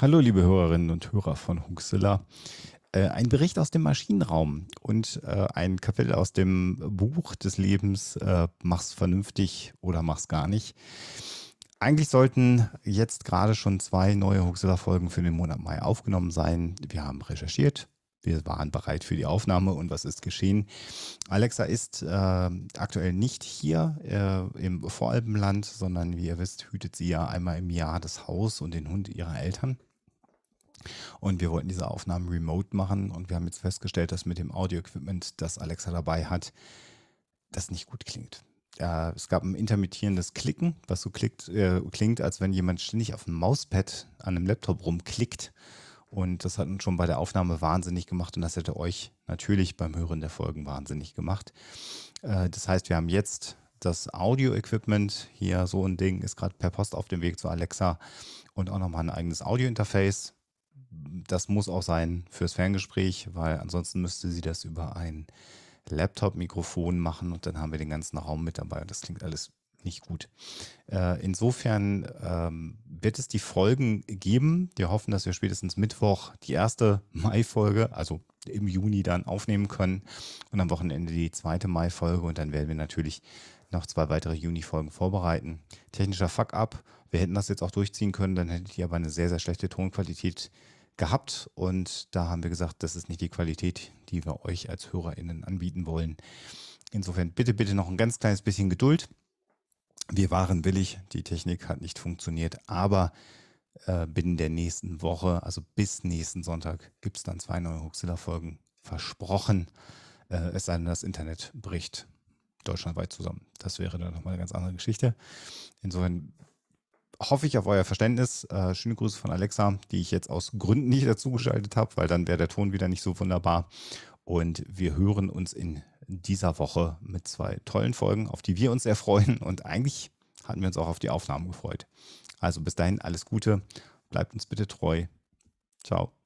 Hallo, liebe Hörerinnen und Hörer von Huxilla. Äh, ein Bericht aus dem Maschinenraum und äh, ein Kapitel aus dem Buch des Lebens äh, Mach's vernünftig oder mach's gar nicht. Eigentlich sollten jetzt gerade schon zwei neue Huxilla-Folgen für den Monat Mai aufgenommen sein. Wir haben recherchiert, wir waren bereit für die Aufnahme und was ist geschehen? Alexa ist äh, aktuell nicht hier äh, im Voralpenland, sondern wie ihr wisst, hütet sie ja einmal im Jahr das Haus und den Hund ihrer Eltern. Und wir wollten diese Aufnahmen remote machen und wir haben jetzt festgestellt, dass mit dem Audio-Equipment, das Alexa dabei hat, das nicht gut klingt. Äh, es gab ein intermittierendes Klicken, was so klickt, äh, klingt, als wenn jemand ständig auf dem Mauspad an einem Laptop rumklickt. Und das hat uns schon bei der Aufnahme wahnsinnig gemacht und das hätte euch natürlich beim Hören der Folgen wahnsinnig gemacht. Äh, das heißt, wir haben jetzt das Audio-Equipment. Hier so ein Ding ist gerade per Post auf dem Weg zu Alexa und auch nochmal ein eigenes Audio-Interface. Das muss auch sein fürs Ferngespräch, weil ansonsten müsste sie das über ein Laptop-Mikrofon machen und dann haben wir den ganzen Raum mit dabei und das klingt alles nicht gut. Äh, insofern ähm, wird es die Folgen geben. Wir hoffen, dass wir spätestens Mittwoch die erste Mai-Folge, also im Juni dann aufnehmen können und am Wochenende die zweite Mai-Folge und dann werden wir natürlich noch zwei weitere Juni-Folgen vorbereiten. Technischer Fuck-up. Wir hätten das jetzt auch durchziehen können, dann hättet ihr aber eine sehr, sehr schlechte Tonqualität gehabt und da haben wir gesagt, das ist nicht die Qualität, die wir euch als HörerInnen anbieten wollen. Insofern bitte, bitte noch ein ganz kleines bisschen Geduld. Wir waren willig, die Technik hat nicht funktioniert, aber äh, binnen der nächsten Woche, also bis nächsten Sonntag, gibt es dann zwei neue Huxilla-Folgen versprochen. Äh, es sei denn, das Internet bricht deutschlandweit zusammen. Das wäre dann nochmal eine ganz andere Geschichte. Insofern hoffe ich auf euer Verständnis. Äh, schöne Grüße von Alexa, die ich jetzt aus Gründen nicht dazugeschaltet habe, weil dann wäre der Ton wieder nicht so wunderbar. Und wir hören uns in dieser Woche mit zwei tollen Folgen, auf die wir uns sehr freuen. Und eigentlich hatten wir uns auch auf die Aufnahmen gefreut. Also bis dahin alles Gute, bleibt uns bitte treu. Ciao.